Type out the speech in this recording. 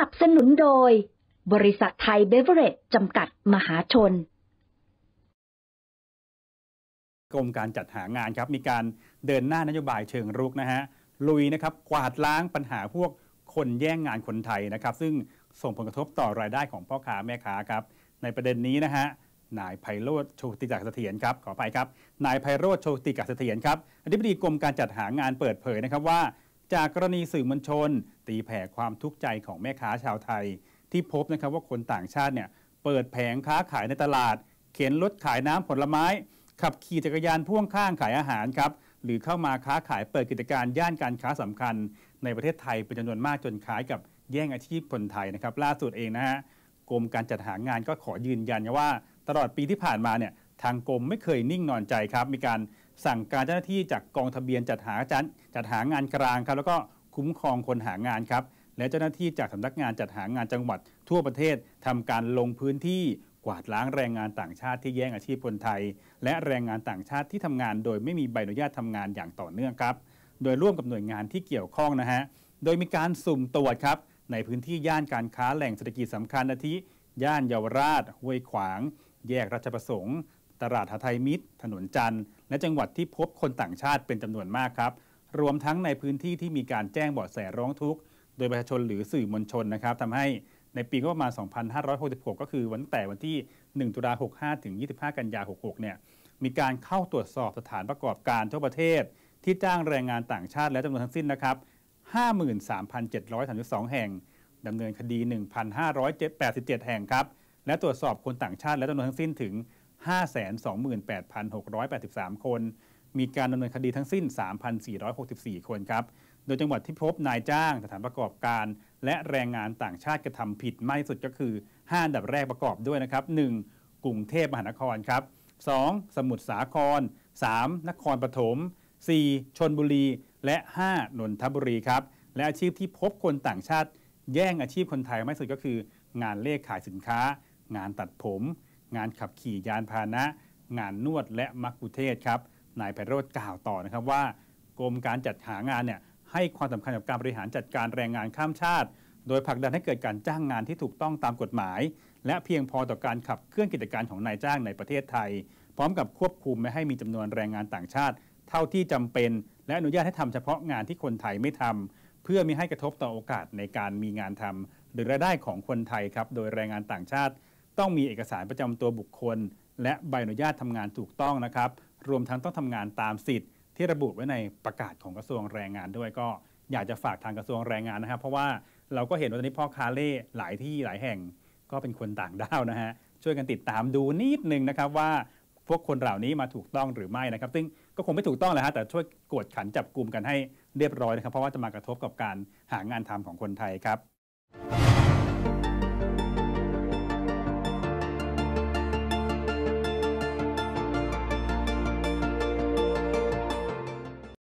นับสนุนโดยบริษัทไทยเบเวอร์เรจจำกัดมหาชน กรมการจัดหางานครับมีการเดินหน้านโยบายเชิงรุกนะฮะลุยนะครับกวาดล้างปัญหาพวกคนแย่งงานคนไทยนะครับ ซึ่งส่งผลกระทบต่อรายได้ของพ่อค้า แม่ค้าครับ ในประเด็นนี้นะฮะนายไพโรธโชติกักเสถียรครับขออภัยครับนายไพโรธโชติกักเสถียรครับ อธิบดีกรมการจัดหางานเปิดเผยนะครับว่าจากกรณีสื่อมวลชน ตีแผ่ความทุกข์ใจของแม่ค้าชาวไทย ที่พบนะครับว่าคนต่างชาติเนี่ยเปิดแผงค้าขายในตลาด เข็นรถขายน้ำผลไม้ ขับขี่จักรยานพ่วงข้างขายอาหารครับ หรือเข้ามาค้าขายเปิดกิจการย่านการค้าสำคัญ ในประเทศไทยเป็นจำนวนมากจนคล้ายกับแย่งอาชีพคนไทยนะครับล่าสุดเองนะฮะกรมการจัดหางานก็ขอยืนยันว่า ตลอดปีที่ผ่านมาเนี่ยทางกรมไม่เคยนิ่งนอนใจครับมีการสั่งการเจ้าหน้าที่จากกองทะเบียนจัดหาจัดจัดหางานกลางครับแล้วก็คุ้มครองคนหางานครับและเจ้าหน้าที่จากสำนักงานจัดหางานจังหวัดทั่วประเทศทำการลงพื้นที่กวาดล้างแรงงานต่างชาติที่แย่งอาชีพคนไทย และแรงงานต่างชาติที่ทำงาน โดยไม่มีใบอนุญาตทำงานอย่างต่อเนื่องครับโดยร่วมกับหน่วยงานที่เกี่ยวข้องนะฮะโดยมีการสุ่มตรวจครับในพื้นที่ย่านการค้าแหล่งเศรษฐกิจสำคัญอาทิย่านเยาวราชห้วยขวางแยกราชประสงค์ตลาดหาไทยมิตร ถนนจันทร์ และจังหวัดที่พบคนต่างชาติเป็นจำนวนมากครับ รวมทั้งในพื้นที่ที่มีการแจ้งเบาะแสร้องทุกข์โดยประชาชนหรือสื่อมวลชนนะครับ ทำให้ในปีก็ประมาณ 2,566 ก็คือวันแต่วันที่ 1 ตุลา65 ถึง 25 กันยา 66เนี่ย มีการเข้าตรวจสอบสถานประกอบการทั่วประเทศ ที่จ้างแรงงานต่างชาติและจำนวนทั้งสิ้นนะครับ53,732แห่งดำเนินคดี 1,587 แห่งครับ และตรวจสอบคนต่างชาติและจำนวนทั้งสิ้นถึง528,683 คน มีการดำเนินคดีทั้งสิ้น 3,464 คนครับ โดยจังหวัดที่พบนายจ้างสถานประกอบการ และแรงงานต่างชาติกระทำผิดมากที่สุดก็คือ5อันดับแรกประกอบด้วยนะครับ 1. กรุงเทพมหานครครับ 2. สมุทรสาคร 3. นครปฐม 4. ชนบุรีและ 5. นนทบุรีครับ และอาชีพที่พบคนต่างชาติ แย่งอาชีพคนไทยมากที่สุดก็คือ งานเลขขายสินค้า งานตัดผมงานขับขี่ยานพาหนะ งานนวด และมักคุเทศครับนายไพโรธกล่าวต่อนะครับว่ากรมการจัดหางานเนี่ยให้ความสำคัญกับการบริหารจัดการแรงงานข้ามชาติ โดยผลักดันให้เกิดการจ้างงานที่ถูกต้องตามกฎหมาย และเพียงพอต่อการขับเคลื่อนกิจการของนายจ้างในประเทศไทย พร้อมกับควบคุมไม่ให้มีจำนวนแรงงานต่างชาติ เท่าที่จำเป็น และอนุญาตให้ทำเฉพาะงานที่คนไทยไม่ทำ เพื่อมีให้กระทบต่อโอกาสในการมีงานทำ หรือรายได้ของคนไทยครับโดยแรงงานต่างชาติต้องมีเอกสารประจำตัวบุคคล และใบอนุญาตทำงานถูกต้องนะครับ รวมทั้งต้องทำงานตามสิทธิ์ ที่ระบุไว้ในประกาศของกระทรวงแรงงานด้วยก็อยากจะฝากทางกระทรวงแรงงานนะครับเพราะว่าเราก็เห็นว่าตอนนี้พ่อคาเล่หลายที่หลายแห่งก็เป็นคนต่างด้าวนะฮะช่วยกันติดตามดูนิดนึงนะครับว่าพวกคนเหล่านี้มาถูกต้องหรือไม่นะครับ ซึ่งก็คงไม่ถูกต้องแหละฮะแต่ช่วยกวดขันจับกลุ่มกันให้เรียบร้อยนะครับ เพราะว่าจะมากระทบกับการหางานทำของคนไทยครับ